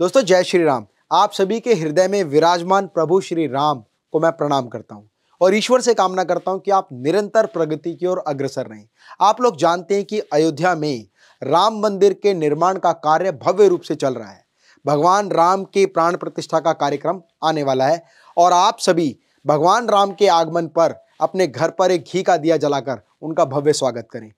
दोस्तों जय श्री राम आप सभी के हृदय में विराजमान प्रभु श्री राम को मैं प्रणाम करता हूँ और ईश्वर से कामना करता हूँ कि आप निरंतर प्रगति की ओर अग्रसर रहें आप लोग जानते हैं कि अयोध्या में राम मंदिर के निर्माण का कार्य भव्य रूप से चल रहा है भगवान राम के प्राण प्रतिष्ठा का कार्यक्रम आने वाला है और आप सभी भगवान राम के आगमन पर अपने घर पर एक घी का दिया जलाकर उनका भव्य स्वागत करें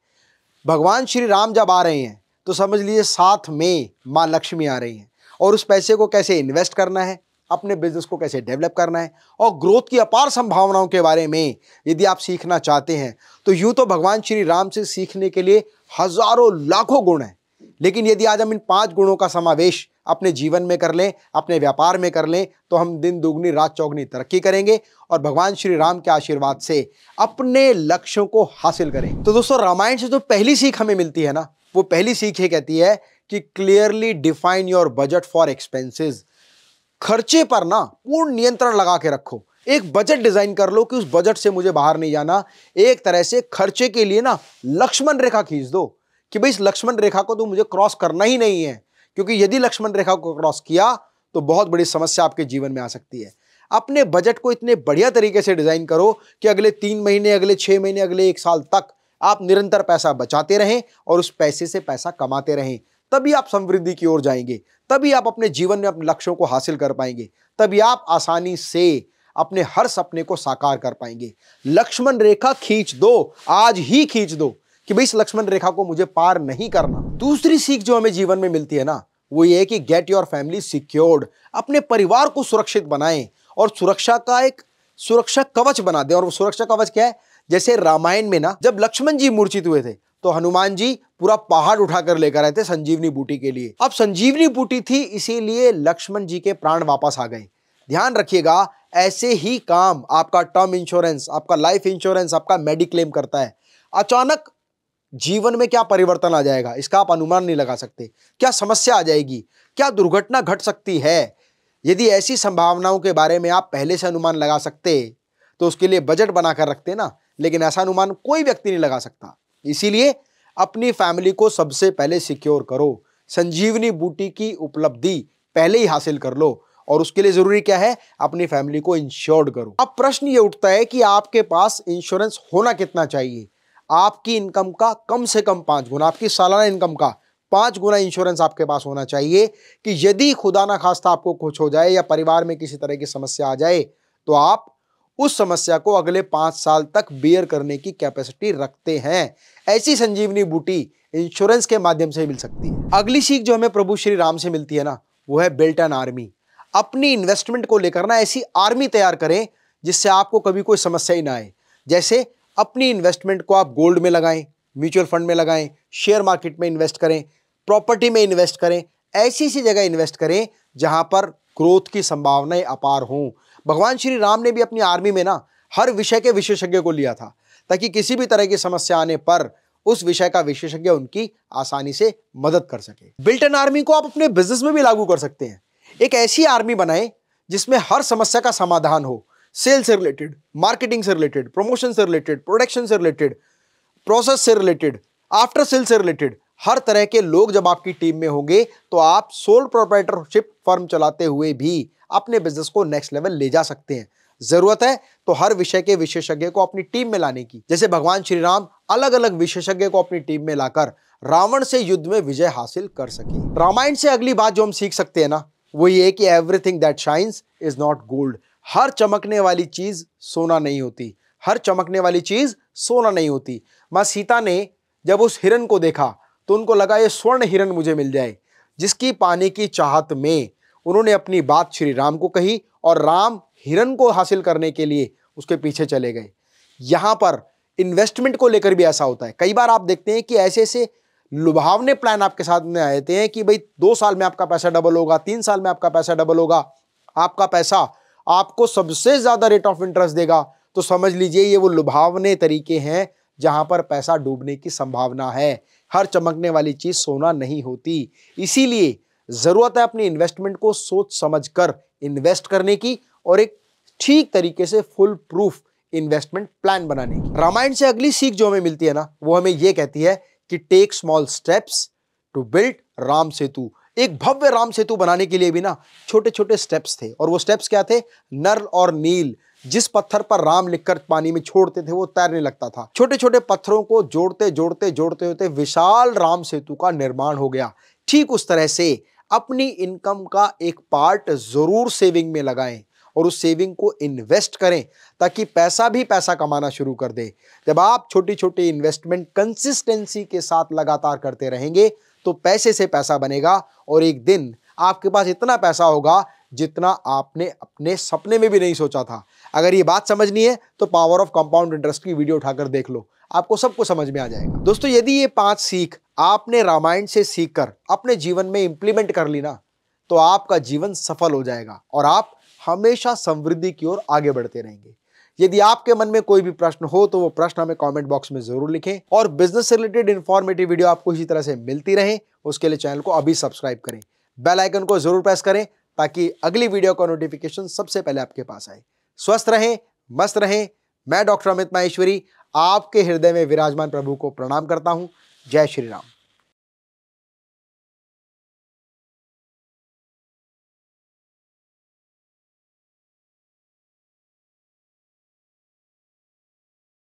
भगवान श्री राम जब आ रहे हैं तो समझ लीजिए साथ में माँ लक्ष्मी आ रही हैं और उस पैसे को कैसे इन्वेस्ट करना है अपने बिजनेस को कैसे डेवलप करना है और ग्रोथ की अपार संभावनाओं के बारे में यदि आप सीखना चाहते हैं तो यूँ तो भगवान श्री राम से सीखने के लिए हजारों लाखों गुण हैं लेकिन यदि आज हम इन पांच गुणों का समावेश अपने जीवन में कर लें अपने व्यापार में कर लें तो हम दिन दोगुनी रात चौगनी तरक्की करेंगे और भगवान श्री राम के आशीर्वाद से अपने लक्ष्यों को हासिल करें तो दोस्तों रामायण से जो पहली सीख हमें मिलती है ना वो पहली सीख ये कहती है कि clearly define your budget for expenses खर्चे पर ना पूर्ण नियंत्रण लगा के रखो एक बजट डिजाइन कर लो कि उस बजट से मुझे बाहर नहीं जाना एक तरह से खर्चे के लिए ना लक्ष्मण रेखा खींच दो कि भाई इस लक्ष्मण रेखा को तो मुझे क्रॉस करना ही नहीं है क्योंकि यदि लक्ष्मण रेखा को क्रॉस किया तो बहुत बड़ी समस्या आपके जीवन में आ सकती है अपने बजट को इतने बढ़िया तरीके से डिजाइन करो कि अगले तीन महीने अगले छह महीने अगले एक साल तक आप निरंतर पैसा बचाते रहें और उस पैसे से पैसा कमाते रहें तभी आप समृद्धि की ओर जाएंगे तभी आप अपने जीवन में अपने लक्ष्यों को हासिल कर पाएंगे तभी आप आसानी से अपने हर सपने को साकार कर पाएंगे लक्ष्मण रेखा खींच दो आज ही खींच दो कि भाई इस लक्ष्मण रेखा को मुझे पार नहीं करना दूसरी सीख जो हमें जीवन में मिलती है ना वो ये कि गेट योर फैमिली सिक्योर्ड अपने परिवार को सुरक्षित बनाए और सुरक्षा का एक सुरक्षा कवच बना दे और वो सुरक्षा कवच क्या है जैसे रामायण में ना जब लक्ष्मण जी मूर्छित हुए थे तो हनुमान जी पूरा पहाड़ उठाकर लेकर आए थे संजीवनी बूटी के लिए अब संजीवनी बूटी थी इसीलिए लक्ष्मण जी के प्राण वापस आ गए ध्यान रखिएगा ऐसे ही काम आपका टर्म इंश्योरेंस आपका लाइफ इंश्योरेंस आपका मेडिक्लेम करता है अचानक जीवन में क्या परिवर्तन आ जाएगा इसका आप अनुमान नहीं लगा सकते क्या समस्या आ जाएगी क्या दुर्घटना घट सकती है यदि ऐसी संभावनाओं के बारे में आप पहले से अनुमान लगा सकते तो उसके लिए बजट बनाकर रखते ना लेकिन ऐसा अनुमान कोई व्यक्ति नहीं लगा सकता इसीलिए अपनी फैमिली को सबसे पहले सिक्योर करो संजीवनी बूटी की उपलब्धि पहले ही हासिल कर लो और उसके लिए ज़रूरी क्या है अपनी फैमिली को इंश्योर्ड करो अब प्रश्न ये उठता है कि आपके पास इंश्योरेंस होना कितना चाहिए आपकी इनकम का कम से कम पांच गुना आपकी सालाना इनकम का पांच गुना इंश्योरेंस आपके पास होना चाहिए कि यदि खुदा ना खास्ता आपको कुछ हो जाए या परिवार में किसी तरह की समस्या आ जाए तो आप उस समस्या को अगले पाँच साल तक बेयर करने की कैपेसिटी रखते हैं ऐसी संजीवनी बूटी इंश्योरेंस के माध्यम से मिल सकती है अगली सीख जो हमें प्रभु श्री राम से मिलती है ना वो है बेल्ट एन आर्मी अपनी इन्वेस्टमेंट को लेकर ना ऐसी आर्मी तैयार करें जिससे आपको कभी कोई समस्या ही ना आए जैसे अपनी इन्वेस्टमेंट को आप गोल्ड में लगाएं म्यूचुअल फंड में लगाएं शेयर मार्केट में इन्वेस्ट करें प्रॉपर्टी में इन्वेस्ट करें ऐसी सी जगह इन्वेस्ट करें जहां पर ग्रोथ की संभावनाएं अपार हों भगवान श्री राम ने भी अपनी आर्मी में ना हर विषय के विशेषज्ञ को लिया था ताकि किसी भी तरह की समस्या आने पर उस विषय का विशेषज्ञ उनकी आसानी से मदद कर सके बिल्टन आर्मी को आप अपने बिजनेस में भी लागू कर सकते हैं एक ऐसी आर्मी बनाएं जिसमें हर समस्या का समाधान हो सेल से रिलेटेड मार्केटिंग से रिलेटेड प्रमोशन से रिलेटेड प्रोडक्शन से रिलेटेड प्रोसेस से रिलेटेड आफ्टर सेल से रिलेटेड हर तरह के लोग जब आपकी टीम में होंगे तो आप सोल प्रोपराइटरशिप फर्म चलाते हुए भी अपने बिजनेस को नेक्स्ट लेवल ले जा सकते हैं जरूरत है तो हर विषय के विशेषज्ञ को अपनी टीम में लाने की जैसे भगवान श्री राम अलग अलग विशेषज्ञ को अपनी टीम में लाकर रावण से युद्ध में विजय हासिल कर सके रामायण से अगली बात जो हम सीख सकते हैं ना वो ये कि everything that shines is not gold हर चमकने वाली चीज सोना नहीं होती हर चमकने वाली चीज सोना नहीं होती माँ सीता ने जब उस हिरन को देखा तो उनको लगा ये स्वर्ण हिरन मुझे मिल जाए जिसकी पाने की चाहत में उन्होंने अपनी बात श्री राम को कही और राम हिरन को हासिल करने के लिए उसके पीछे चले गए यहाँ पर इन्वेस्टमेंट को लेकर भी ऐसा होता है कई बार आप देखते हैं कि ऐसे ऐसे लुभावने प्लान आपके साथ में आए थे कि भाई दो साल में आपका पैसा डबल होगा तीन साल में आपका पैसा डबल होगा आपका पैसा आपको सबसे ज़्यादा रेट ऑफ इंटरेस्ट देगा तो समझ लीजिए ये वो लुभावने तरीके हैं जहां पर पैसा डूबने की संभावना है हर चमकने वाली चीज़ सोना नहीं होती इसीलिए ज़रूरत है अपनी इन्वेस्टमेंट को सोच समझ कर इन्वेस्ट करने की और एक ठीक तरीके से फुल प्रूफ इन्वेस्टमेंट प्लान बनाने की रामायण से अगली सीख जो हमें मिलती है ना वो हमें ये कहती है कि take small steps to build Ram Setu एक भव्य राम सेतु बनाने के लिए भी ना छोटे छोटे स्टेप्स थे और वो स्टेप्स क्या थे नर और नील जिस पत्थर पर राम लिखकर पानी में छोड़ते थे वो तैरने लगता था छोटे छोटे पत्थरों को जोड़ते जोड़ते जोड़ते होते विशाल राम सेतु का निर्माण हो गया ठीक उस तरह से अपनी इनकम का एक पार्ट ज़रूर सेविंग में लगाएं और उस सेविंग को इन्वेस्ट करें ताकि पैसा भी पैसा कमाना शुरू कर दे जब आप छोटी छोटी इन्वेस्टमेंट कंसिस्टेंसी के साथ लगातार करते रहेंगे तो पैसे से पैसा बनेगा और एक दिन आपके पास इतना पैसा होगा जितना आपने अपने सपने में भी नहीं सोचा था अगर ये बात समझनी है तो पावर ऑफ कंपाउंड इंटरेस्ट की वीडियो उठाकर देख लो आपको सबको समझ में आ जाएगा दोस्तों यदि ये पांच सीख आपने रामायण से सीख कर अपने जीवन में इंप्लीमेंट कर ली ना तो आपका जीवन सफल हो जाएगा और आप हमेशा समृद्धि की ओर आगे बढ़ते रहेंगे यदि आपके मन में कोई भी प्रश्न हो तो वो प्रश्न हमें कमेंट बॉक्स में जरूर लिखें और बिजनेस रिलेटेड इंफॉर्मेटिव वीडियो आपको इसी तरह से मिलती रहे उसके लिए चैनल को अभी सब्सक्राइब करें बेल आइकन को जरूर प्रेस करें ताकि अगली वीडियो का नोटिफिकेशन सबसे पहले आपके पास आए स्वस्थ रहें मस्त रहें मैं डॉक्टर अमित माहेश्वरी आपके हृदय में विराजमान प्रभु को प्रणाम करता हूँ जय श्री राम